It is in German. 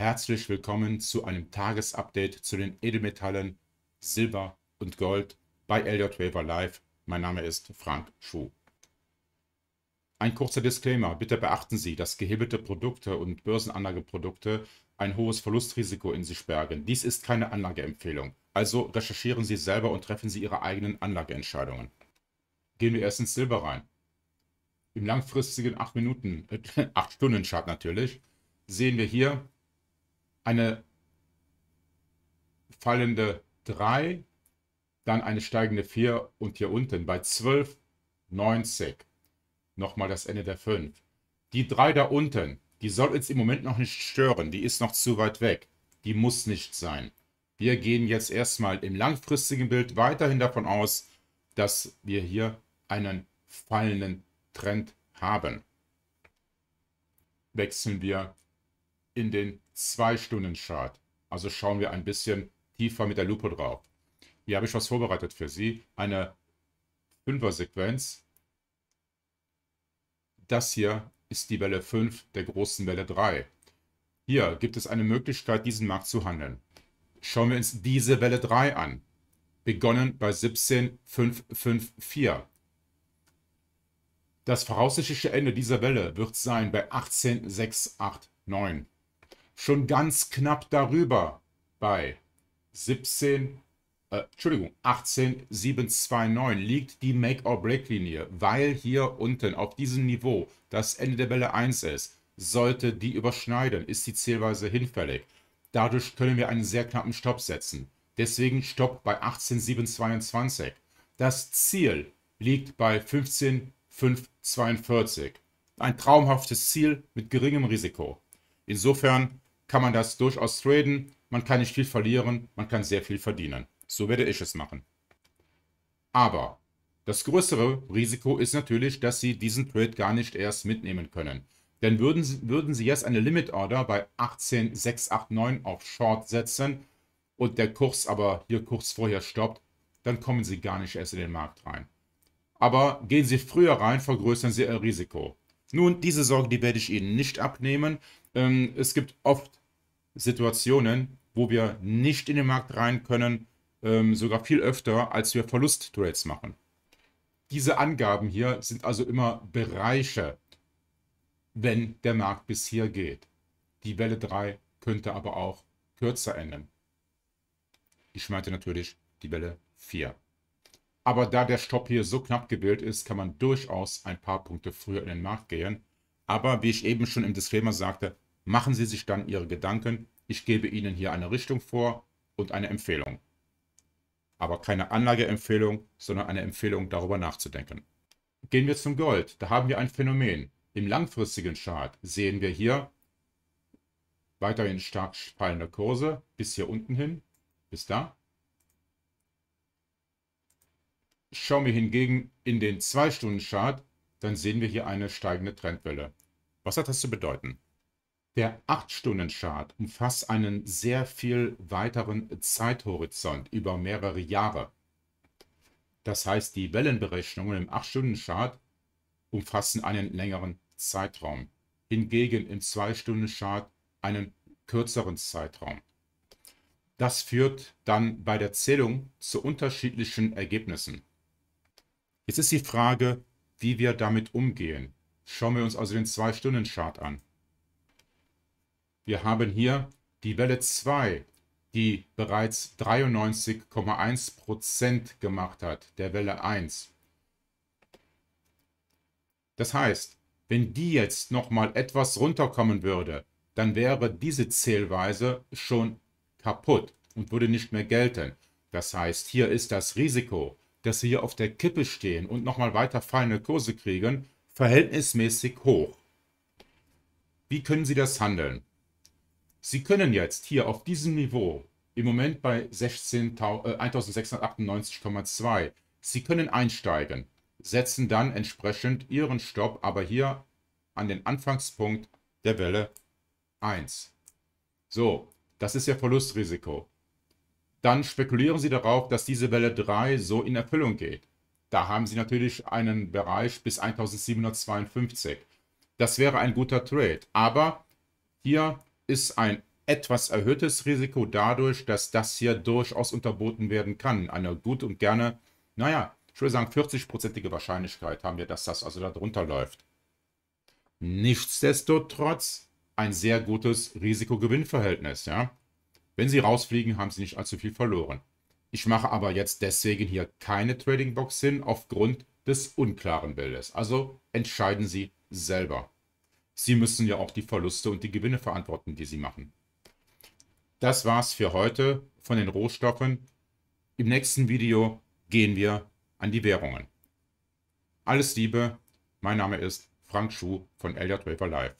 Herzlich willkommen zu einem Tagesupdate zu den Edelmetallen Silber und Gold bei LJ Waver Live. Mein Name ist Frank Schuh. Ein kurzer Disclaimer. Bitte beachten Sie, dass gehebelte Produkte und Börsenanlageprodukte ein hohes Verlustrisiko in sich bergen. Dies ist keine Anlageempfehlung. Also recherchieren Sie selber und treffen Sie Ihre eigenen Anlageentscheidungen. Gehen wir erst ins Silber rein. Im langfristigen 8 Minuten, 8 äh, Stunden Chart natürlich, sehen wir hier eine fallende 3, dann eine steigende 4 und hier unten bei 12, 90. Nochmal das Ende der 5. Die 3 da unten, die soll uns im Moment noch nicht stören. Die ist noch zu weit weg. Die muss nicht sein. Wir gehen jetzt erstmal im langfristigen Bild weiterhin davon aus, dass wir hier einen fallenden Trend haben. Wechseln wir in den 2 Stunden Chart. Also schauen wir ein bisschen tiefer mit der Lupe drauf. Hier habe ich was vorbereitet für Sie. Eine 5er Sequenz. Das hier ist die Welle 5 der großen Welle 3. Hier gibt es eine Möglichkeit, diesen Markt zu handeln. Schauen wir uns diese Welle 3 an. Begonnen bei 17,554. Das voraussichtliche Ende dieser Welle wird sein bei 18,689 schon ganz knapp darüber bei 17, äh, Entschuldigung, 18729 liegt die Make-or-Break-Linie, weil hier unten auf diesem Niveau das Ende der Welle 1 ist. Sollte die überschneiden, ist die Zählweise hinfällig. Dadurch können wir einen sehr knappen Stopp setzen. Deswegen Stopp bei 18722. Das Ziel liegt bei 15542. Ein traumhaftes Ziel mit geringem Risiko. Insofern kann man das durchaus traden. Man kann nicht viel verlieren, man kann sehr viel verdienen. So werde ich es machen. Aber das größere Risiko ist natürlich, dass Sie diesen Trade gar nicht erst mitnehmen können. Denn würden Sie, würden Sie jetzt eine Limit Order bei 18,689 auf Short setzen und der Kurs aber hier kurz vorher stoppt, dann kommen Sie gar nicht erst in den Markt rein. Aber gehen Sie früher rein, vergrößern Sie Ihr Risiko. Nun, diese Sorge, die werde ich Ihnen nicht abnehmen. Ähm, es gibt oft Situationen, wo wir nicht in den Markt rein können, ähm, sogar viel öfter, als wir Verlust-Trades machen. Diese Angaben hier sind also immer Bereiche, wenn der Markt bis hier geht. Die Welle 3 könnte aber auch kürzer enden. Ich meinte natürlich die Welle 4. Aber da der Stopp hier so knapp gewählt ist, kann man durchaus ein paar Punkte früher in den Markt gehen. Aber wie ich eben schon im Disclaimer sagte, Machen Sie sich dann Ihre Gedanken. Ich gebe Ihnen hier eine Richtung vor und eine Empfehlung. Aber keine Anlageempfehlung, sondern eine Empfehlung, darüber nachzudenken. Gehen wir zum Gold. Da haben wir ein Phänomen. Im langfristigen Chart sehen wir hier weiterhin stark fallende Kurse bis hier unten hin, bis da. Schauen wir hingegen in den 2-Stunden-Chart, dann sehen wir hier eine steigende Trendwelle. Was hat das zu bedeuten? Der 8-Stunden-Chart umfasst einen sehr viel weiteren Zeithorizont über mehrere Jahre. Das heißt, die Wellenberechnungen im 8-Stunden-Chart umfassen einen längeren Zeitraum. Hingegen im 2-Stunden-Chart einen kürzeren Zeitraum. Das führt dann bei der Zählung zu unterschiedlichen Ergebnissen. Jetzt ist die Frage, wie wir damit umgehen. Schauen wir uns also den 2-Stunden-Chart an. Wir haben hier die Welle 2, die bereits 93,1% gemacht hat, der Welle 1. Das heißt, wenn die jetzt nochmal etwas runterkommen würde, dann wäre diese Zählweise schon kaputt und würde nicht mehr gelten. Das heißt, hier ist das Risiko, dass sie hier auf der Kippe stehen und nochmal weiter fallende Kurse kriegen, verhältnismäßig hoch. Wie können Sie das handeln? Sie können jetzt hier auf diesem Niveau, im Moment bei 1698,2, äh, Sie können einsteigen, setzen dann entsprechend Ihren Stopp aber hier an den Anfangspunkt der Welle 1. So, das ist Ihr Verlustrisiko. Dann spekulieren Sie darauf, dass diese Welle 3 so in Erfüllung geht. Da haben Sie natürlich einen Bereich bis 1752. Das wäre ein guter Trade. Aber hier ist ein etwas erhöhtes Risiko dadurch, dass das hier durchaus unterboten werden kann. Eine gut und gerne, naja, ich würde sagen 40-prozentige Wahrscheinlichkeit haben wir, dass das also darunter läuft. Nichtsdestotrotz ein sehr gutes Risiko-Gewinn-Verhältnis. Ja? Wenn Sie rausfliegen, haben Sie nicht allzu viel verloren. Ich mache aber jetzt deswegen hier keine Trading Box hin aufgrund des unklaren Bildes. Also entscheiden Sie selber. Sie müssen ja auch die Verluste und die Gewinne verantworten, die Sie machen. Das war's für heute von den Rohstoffen. Im nächsten Video gehen wir an die Währungen. Alles Liebe, mein Name ist Frank Schuh von Elliott Wafer Live.